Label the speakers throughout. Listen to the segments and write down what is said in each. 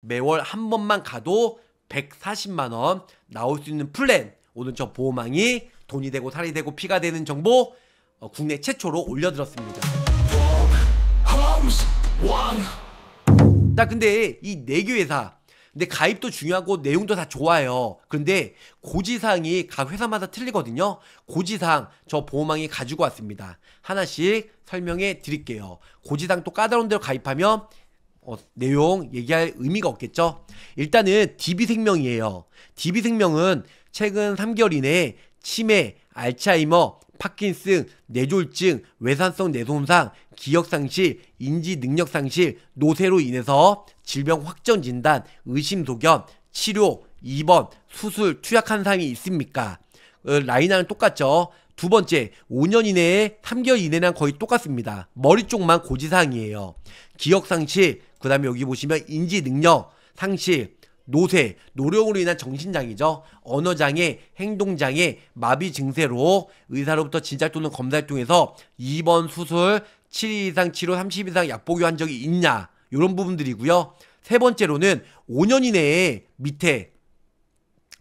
Speaker 1: 매월 한 번만 가도 140만 원 나올 수 있는 플랜 오늘 저 보호망이 돈이 되고 살이 되고 피가 되는 정보 어, 국내 최초로 올려드렸습니다. 자 근데 이 내규 회사 근데 가입도 중요하고 내용도 다 좋아요. 근데 고지사항이 각 회사마다 틀리거든요. 고지사항 저 보호망이 가지고 왔습니다. 하나씩 설명해 드릴게요. 고지사항 또 까다로운 대로 가입하면 어, 내용 얘기할 의미가 없겠죠? 일단은 DB생명이에요. DB생명은 최근 3개월 이내에 치매, 알츠하이머, 파킨슨, 뇌졸증 외산성 뇌손상, 기억상실, 인지능력상실, 노쇠로 인해서 질병 확정 진단, 의심소견, 치료, 입원, 수술, 투약한 사항이 있습니까? 어, 라인하는 똑같죠. 두 번째, 5년 이내에 3개월 이내랑 거의 똑같습니다. 머리 쪽만 고지사항이에요. 기억 상실, 그 다음에 여기 보시면 인지 능력 상실, 노쇠, 노령으로 인한 정신장애죠. 언어장애, 행동장애, 마비 증세로 의사로부터 진찰 또는 검사를 통해서 입원 수술, 7일 이상 치료, 30일 이상 약 복용한 적이 있냐. 이런 부분들이고요. 세 번째로는 5년 이내에 밑에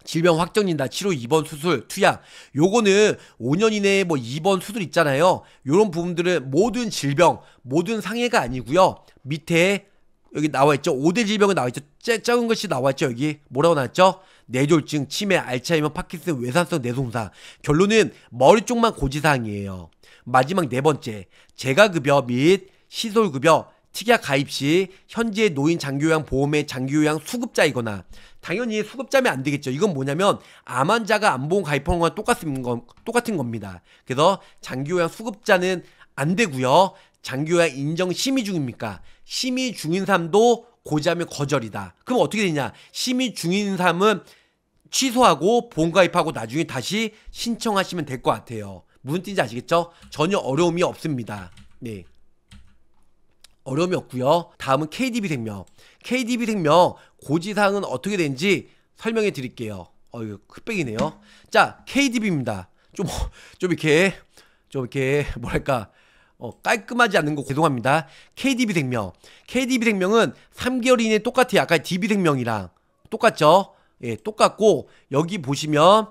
Speaker 1: 질병 확정진단, 치료 입원 수술, 투약 요거는 5년 이내에 뭐 입원 수술 있잖아요. 요런 부분들은 모든 질병, 모든 상해가 아니고요. 밑에 여기 나와 있죠. 5대 질병이 나와 있죠. 작은 것이 나와 있죠. 여기 뭐라고 나왔죠? 뇌졸중, 치매, 알츠하이머, 파킨슨, 외산성 뇌손상. 결론은 머리 쪽만 고지사항이에요. 마지막 네 번째. 재가급여 및 시설급여, 특약 가입 시 현재 노인 장교양 보험의 장교양 수급자이거나 당연히 수급자면 안 되겠죠. 이건 뭐냐면 암 환자가 안보험 가입하는 건 똑같은, 건, 똑같은 겁니다. 그래서 장기요양 수급자는 안 되고요. 장기요양 인정 심의 중입니까? 심의 중인 삶도 고지하면 거절이다. 그럼 어떻게 되냐? 심의 중인 삶은 취소하고 보험 가입하고 나중에 다시 신청하시면 될 것 같아요. 무슨 뜻인지 아시겠죠? 전혀 어려움이 없습니다. 네. 어려움이 없고요. 다음은 KDB 생명. KDB 생명 고지사항은 어떻게 되는지 설명해 드릴게요. 어, 이거 흑백이네요. 자, KDB입니다. 좀, 좀 이렇게, 좀 이렇게, 뭐랄까, 어, 깔끔하지 않는 거 죄송합니다. KDB 생명. KDB 생명은 3개월 이내 똑같아요. 아까 DB 생명이랑 똑같죠? 예, 똑같고, 여기 보시면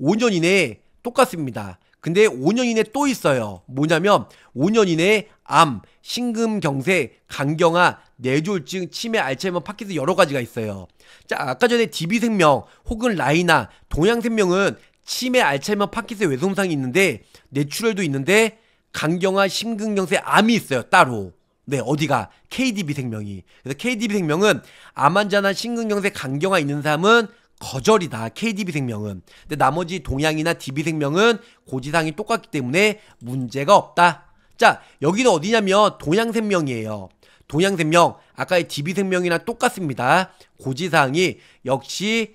Speaker 1: 5년 이내에 똑같습니다. 근데 5년 이내 또 있어요. 뭐냐면 5년 이내에 암, 심근경색, 간경화, 뇌졸중, 치매, 알츠하이머, 파키스 여러 가지가 있어요. 자, 아까 전에 DB생명 혹은 라이나, 동양생명은 치매, 알츠하이머, 파킨슨 외손상이 있는데 뇌출혈도 있는데 간경화, 심근경색, 암이 있어요. 따로. 네, 어디가? KDB 생명이. 그래서 KDB 생명은 암 환자나 심근경색, 간경화 있는 사람은 거절이다. KDB 생명은. 근데 나머지 동양이나 DB 생명은 고지상이 똑같기 때문에 문제가 없다. 자, 여기는 어디냐면 동양 생명이에요. 동양 생명, 아까의 DB 생명이랑 똑같습니다. 고지상이 역시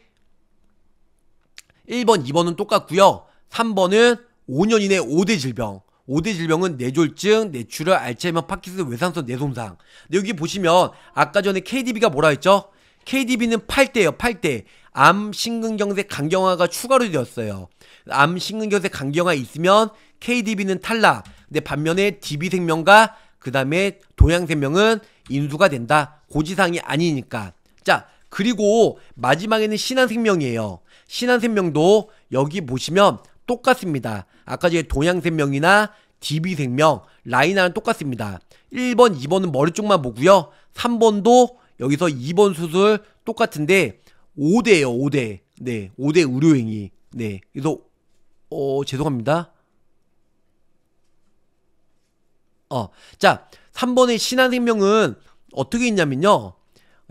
Speaker 1: 1번, 2번은 똑같고요. 3번은 5년 이내 5대 질병. 5대 질병은 뇌졸증 뇌출혈, 알츠하이머, 파킨슨, 외상성, 뇌손상. 근데 여기 보시면 아까 전에 KDB가 뭐라 했죠? KDB는 8대요, 예 8대. 암 심근경색 강경화가 추가로 되었어요. 암 심근경색 강경화 있으면 KDB는 탈락. 근데 반면에 DB생명과 그 다음에 동양생명은 인수가 된다. 고지상이 아니니까. 자, 그리고 마지막에는 신한생명이에요. 신한생명도 여기 보시면 똑같습니다. 아까 전에 동양생명이나 DB생명, 라인하는 똑같습니다. 1번, 2번은 머리 쪽만 보고요. 3번도 여기서 2번 수술 똑같은데 5대예요, 5대. 네, 5대 의료행위. 네, 그래서 어, 죄송합니다. 어, 자, 3번의 신한생명은 어떻게 있냐면요.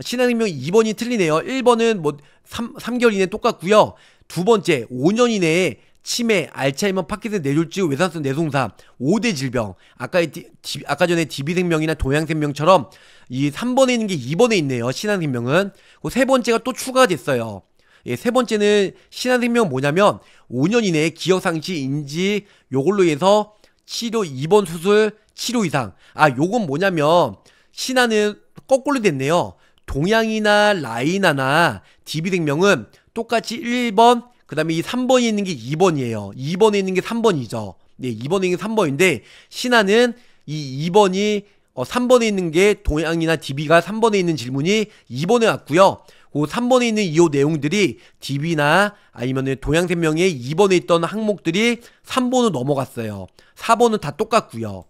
Speaker 1: 신한생명 2번이 틀리네요. 1번은 뭐 3, 3개월 이내 똑같고요. 두 번째, 5년 이내에 치매, 알츠하이머, 파킨슨, 뇌졸지 외산성, 뇌송사, 5대 질병. 아까 디, 아까 전에 DB생명이나 동양생명처럼 이 3번에 있는 게 2번에 있네요. 신한생명은. 그세 번째가 또 추가됐어요. 예, 세 번째는 신한생명 뭐냐면 5년 이내에 기억상실 인지 요걸로 인해서 치료 2번 수술 치료 이상. 아, 요건 뭐냐면 신한은 거꾸로 됐네요. 동양이나 라이나나 DB생명은 똑같이 1번 그 다음에 이 3번이 있는 게 2번이에요. 2번에 있는 게 3번이죠. 네, 예, 2번에 있는 게 3번인데, 신하는 이 2번이, 어, 3번에 있는 게 동양이나 DB가 3번에 있는 질문이 2번에 왔고요. 그 3번에 있는 이호 내용들이 DB나 아니면 동양생명의 2번에 있던 항목들이 3번으로 넘어갔어요. 4번은 다 똑같고요.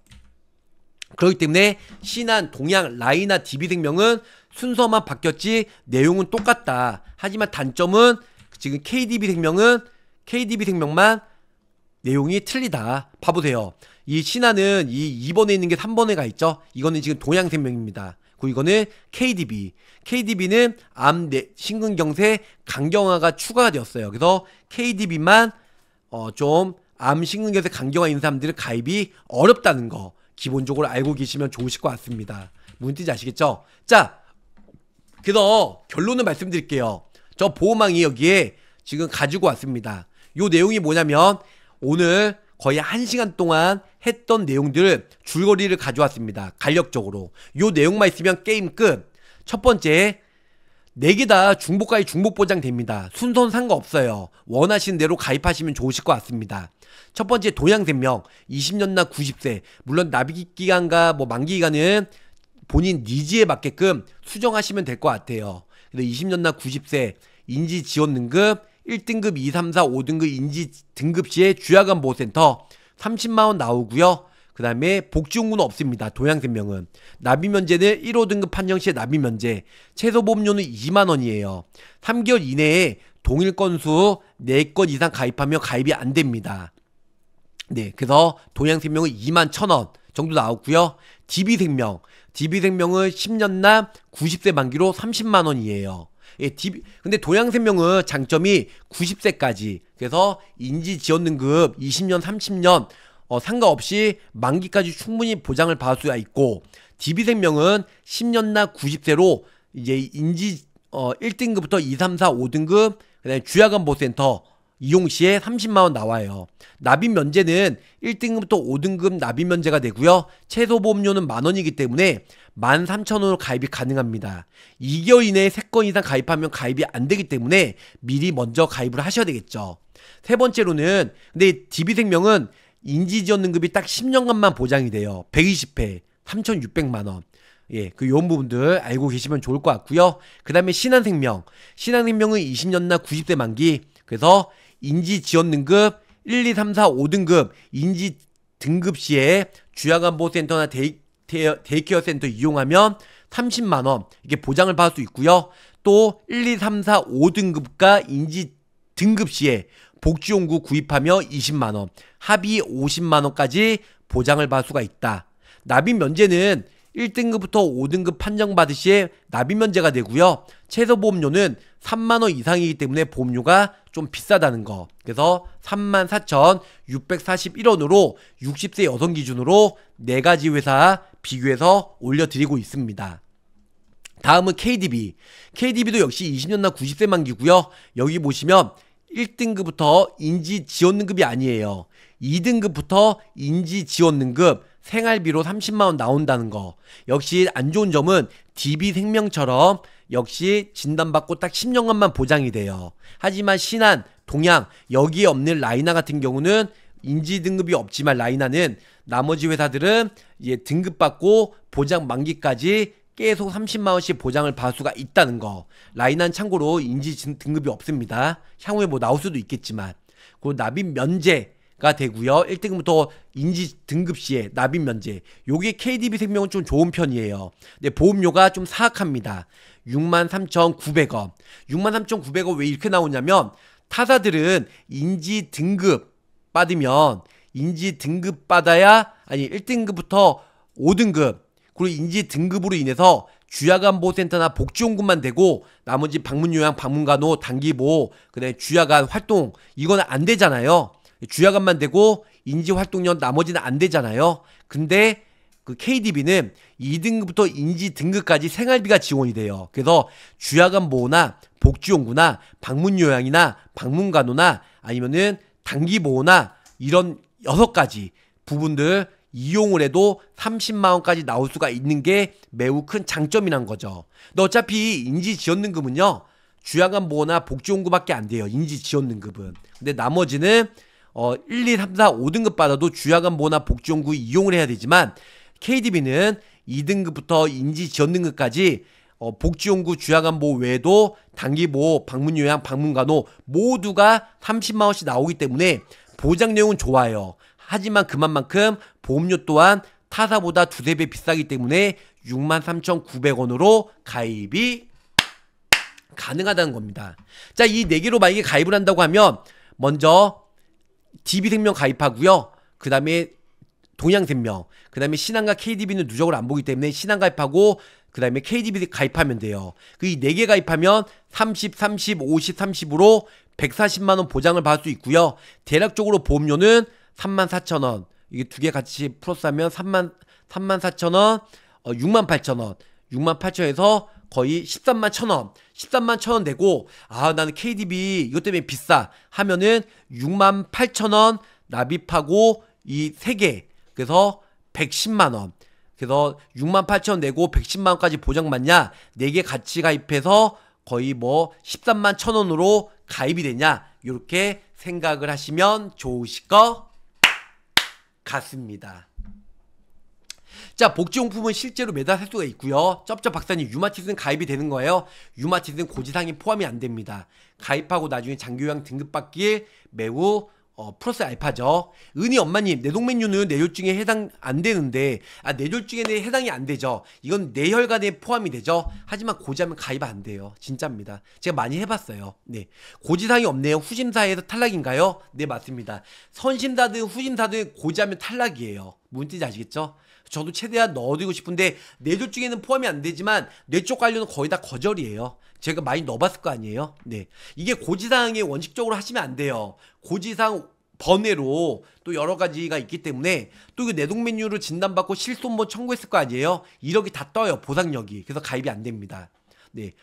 Speaker 1: 그렇기 때문에 신한, 동양, 라이나 DB생명은 순서만 바뀌었지 내용은 똑같다. 하지만 단점은 지금 KDB 생명은 KDB 생명만 내용이 틀리다. 봐보세요이 신화는 이 2번에 있는 게 3번에 가 있죠. 이거는 지금 동양 생명입니다. 그리고 이거는 KDB. KDB는 암, 내, 심근경색, 강경화가 추가가 되었어요. 그래서 KDB만, 어, 좀, 암, 심근경색, 강경화 있는 사람들은 가입이 어렵다는 거, 기본적으로 알고 계시면 좋으실 것 같습니다. 문제인지 아시겠죠? 자! 그래서 결론을 말씀드릴게요. 저 보호망이 여기에 지금 가지고 왔습니다. 요 내용이 뭐냐면 오늘 거의 한시간 동안 했던 내용들을 줄거리를 가져왔습니다. 간략적으로. 요 내용만 있으면 게임 끝. 첫 번째, 4개 다 중복가입 중복 보장됩니다. 순서는 상관없어요. 원하신 대로 가입하시면 좋으실 것 같습니다. 첫 번째 동양생명 20년나 90세 물론 납입 기간과 뭐 만기 기간은 본인 니즈에 맞게끔 수정하시면 될 것 같아요. 근데 20년나 90세 인지 지원 등급 1등급 2, 3, 4, 5등급 인지 등급 시에 주야간 보호센터 30만원 나오고요. 그 다음에 복지용구는 없습니다. 동양생명은 납입면제는 1호 등급 판정 시에 납입면제. 최소보험료는 2만원이에요. 3개월 이내에 동일 건수 4건 이상 가입하면 가입이 안 됩니다. 네, 그래서 동양생명은 2만 1천원 정도 나왔고요. DB생명 DB생명은 10년납 90세 만기로 30만원이에요. 예, DB, 근데 도양생명은 장점이 90세까지. 그래서 인지지원등급 20년, 30년, 어, 상관없이 만기까지 충분히 보장을 받을 수가 있고, DB생명은 10년납 90세로 이제 인지, 어, 1등급부터 2, 3, 4, 5등급, 그 다음에 주야간보센터, 이용 시에 30만원 나와요. 납입 면제는 1등급부터 5등급 납입 면제가 되고요. 최소 보험료는 만원이기 때문에 13,000원으로 가입이 가능합니다. 2개월 이내에 3건 이상 가입하면 가입이 안 되기 때문에 미리 먼저 가입을 하셔야 되겠죠. 세 번째로는 근데 DB생명은 인지지원등급이 딱 10년간만 보장이 돼요. 120회 3,600만원. 예, 그요런 부분들 알고 계시면 좋을 것 같고요. 그 다음에 신한생명. 신한생명은 20년나 90대 만기. 그래서 인지 지원 등급 1, 2, 3, 4, 5등급 인지 등급 시에 주야간보호센터나 데이, 데이케어 센터 이용하면 30만원 이게 보장을 받을 수 있고요. 또 1, 2, 3, 4, 5등급과 인지 등급 시에 복지용구 구입하며 20만원, 합의 50만원까지 보장을 받을 수가 있다. 납입 면제는 1등급부터 5등급 판정받으 시에 납입 면제가 되고요. 최소 보험료는 3만원 이상이기 때문에 보험료가 좀 비싸다는 거. 그래서 34,641원으로 60세 여성 기준으로 4 가지 회사 비교해서 올려드리고 있습니다. 다음은 KDB. KDB도 역시 20년 나 90세 만기고요. 여기 보시면 1등급부터 인지 지원 등급이 아니에요. 2등급부터 인지 지원 등급 생활비로 30만 원 나온다는 거. 역시 안 좋은 점은 DB 생명처럼 역시 진단받고 딱 10년간만 보장이 돼요. 하지만 신한 동양 여기에 없는 라이나 같은 경우는 인지 등급이 없지만 라이나는 나머지 회사들은 이제 등급 받고 보장 만기까지 계속 30만 원씩 보장을 받을 수가 있다는 거. 라이난 참고로 인지 등급이 없습니다. 향후에 뭐 나올 수도 있겠지만. 그 납입 면제가 되고요. 1등급부터 인지 등급 시에 납입 면제. 요게 KDB 생명은 좀 좋은 편이에요. 근데 보험료가 좀 사악합니다. 63,900원. 63,900원 왜 이렇게 나오냐면 타사들은 인지 등급 받으면 인지 등급 받아야 아니 1등급부터 5등급 그리고 인지 등급으로 인해서 주야간보호센터나 복지원금만 되고 나머지 방문요양, 방문간호, 단기보호, 그다음에 주야간 활동 이건 안 되잖아요. 주야간만 되고 인지활동년 나머지는 안 되잖아요. 근데 그 KDB는 2등급부터 인지 등급까지 생활비가 지원이 돼요. 그래서 주야간 보호나 복지연구나 방문 요양이나 방문 간호나 아니면은 단기 보호나 이런 여섯 가지 부분들 이용을 해도 30만 원까지 나올 수가 있는 게 매우 큰 장점이란 거죠. 근데 어차피 인지 지원등급은요. 주야간 보호나 복지연구밖에 안 돼요. 인지 지원등급은. 근데 나머지는 어 1, 2, 3, 4, 5등급 받아도 주야간 보호나 복지연구 이용을 해야 되지만 KDB는 2등급부터 인지 지 전등급까지 어, 복지연구 주야간보 외에도 단기보, 호 방문요양, 방문간호 모두가 30만원씩 나오기 때문에 보장 내용은 좋아요. 하지만 그만큼 보험료 또한 타사보다 두세 배 비싸기 때문에 63,900원으로 가입이 가능하다는 겁니다. 자, 이 네 개로 만약에 가입을 한다고 하면 먼저 DB생명 가입하고요. 그 다음에 동양생명, 그 다음에 신한과 KDB는 누적을 안 보기 때문에 신한 가입하고 그 다음에 KDB 가입하면 돼요. 그 이 네 개 가입하면 30, 30, 50, 30으로 140만원 보장을 받을 수 있고요. 대략적으로 보험료는 34,000원. 이게 두 개 같이 플러스하면 3만, 34,000원, 어, 68,000원. 68,000원에서 거의 13만 1,000원. 13만 1,000원 되고, 아, 나는 KDB 이것 때문에 비싸. 하면은 6만 8,000원 납입하고 이세개 그래서 110만원. 그래서 6만 8천원 내고 110만원까지 보장받냐? 4개 같이 가입해서 거의 뭐 13만 천원으로 가입이 되냐? 이렇게 생각을 하시면 좋으실 것 같습니다. 자, 복지용품은 실제로 매달 살 수가 있고요. 쩝쩝 박사님, 유마티스는 가입이 되는 거예요. 유마티스는 고지사항이 포함이 안 됩니다. 가입하고 나중에 장교양 등급받기에 매우 어, 플러스 알파죠. 은희 엄마님, 내동맥류는 뇌졸중에 해당 안 되는데, 아, 뇌졸중에는 해당이 안 되죠. 이건 뇌혈관에 포함이 되죠. 하지만 고지하면 가입 안 돼요. 진짜입니다. 제가 많이 해봤어요. 네. 고지사항이 없네요. 후심사에서 탈락인가요? 네, 맞습니다. 선심사든 후심사든 고지하면 탈락이에요. 뭔 뜻인지 아시겠죠? 저도 최대한 넣어드리고 싶은데 뇌졸중에는 포함이 안 되지만 뇌쪽 관련은 거의 다 거절이에요. 제가 많이 넣어봤을 거 아니에요? 네. 이게 고지사항에 원칙적으로 하시면 안 돼요. 고지사항 번외로 또 여러 가지가 있기 때문에 또 그 내동 메뉴를 진단받고 실손본 청구했을 거 아니에요? 1억이다 떠요. 보상력이. 그래서 가입이 안 됩니다. 네.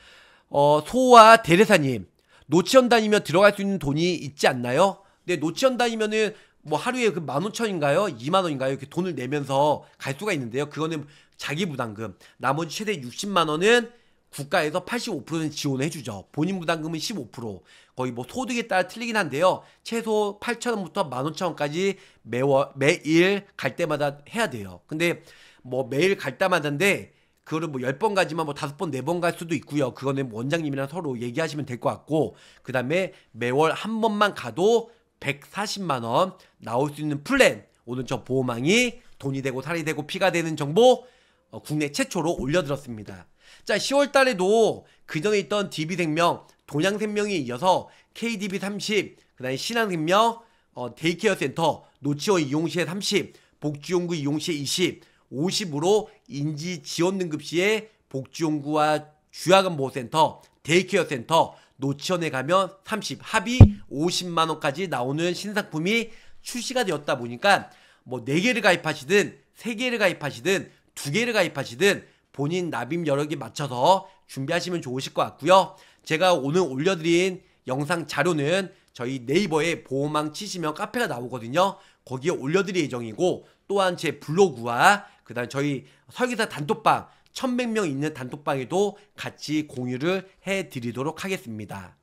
Speaker 1: 어, 소와 대례사님. 노치원 다니면 들어갈 수 있는 돈이 있지 않나요? 네, 노치원 다니면은 뭐 하루에 그 만오천인가요? 이만원인가요? 이렇게 돈을 내면서 갈 수가 있는데요. 그거는 자기 부담금. 나머지 최대 6 0만원은 국가에서 85%는 지원해 주죠. 본인 부담금은 15%. 거의 뭐 소득에 따라 틀리긴 한데요. 최소 8,000원부터 15,000원까지 매월 매일 갈 때마다 해야 돼요. 근데 뭐 매일 갈 때마다인데 그거를 뭐 10번 가지만 뭐 5번, 4번 갈 수도 있고요. 그거는 뭐 원장님이랑 서로 얘기하시면 될 것 같고 그다음에 매월 한 번만 가도 140만 원 나올 수 있는 플랜. 오늘 저 보호망이 돈이 되고 살이 되고 피가 되는 정보 어, 국내 최초로 올려드렸습니다. 자 10월달에도 그전에 있던 DB생명, 동양생명이 이어서 KDB30, 그 다음에 신한생명, 어, 데이케어 센터, 노치원 이용시에 30, 복지연구 이용시에 20, 50으로 인지 지원 등급 시에 복지연구와 주야간보호센터, 데이케어 센터, 노치원에 가면 30, 합이 50만원까지 나오는 신상품이 출시가 되었다 보니까 뭐 4개를 가입하시든 3개를 가입하시든 2개를 가입하시든 본인 납입 여력에 맞춰서 준비하시면 좋으실 것 같고요. 제가 오늘 올려드린 영상 자료는 저희 네이버에 보호망 치시면 카페가 나오거든요. 거기에 올려드릴 예정이고 또한 제 블로그와 그다음 저희 설계사 단톡방 1100명 있는 단톡방에도 같이 공유를 해드리도록 하겠습니다.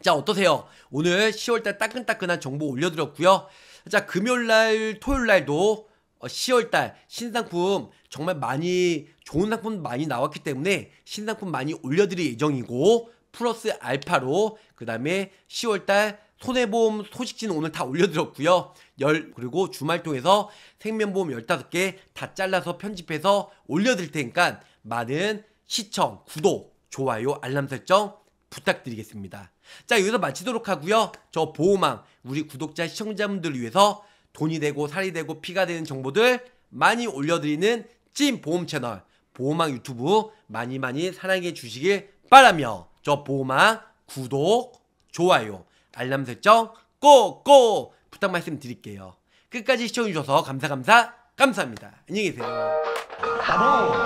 Speaker 1: 자 어떠세요? 오늘 10월달 따끈따끈한 정보 올려드렸고요. 자 금요일날 토요일날도 10월달 어, 신상품 정말 많이 좋은 상품 많이 나왔기 때문에 신상품 많이 올려드릴 예정이고 플러스 알파로 그 다음에 10월달 손해보험 소식지는 오늘 다 올려드렸고요. 열 그리고 주말 통해서 생명보험 15개 다 잘라서 편집해서 올려드릴 테니까 많은 시청, 구독, 좋아요, 알람 설정 부탁드리겠습니다. 자 여기서 마치도록 하고요. 저 보호망 우리 구독자 시청자분들을 위해서 돈이 되고 살이 되고 피가 되는 정보들 많이 올려드리는 찐 보험 채널 보험왕 유튜브 많이 많이 사랑해 주시길 바라며 저 보험왕 구독, 좋아요, 알람 설정 꼭꼭 부탁 말씀드릴게요. 끝까지 시청해주셔서 감사 감사 감사합니다. 안녕히 계세요. 바보.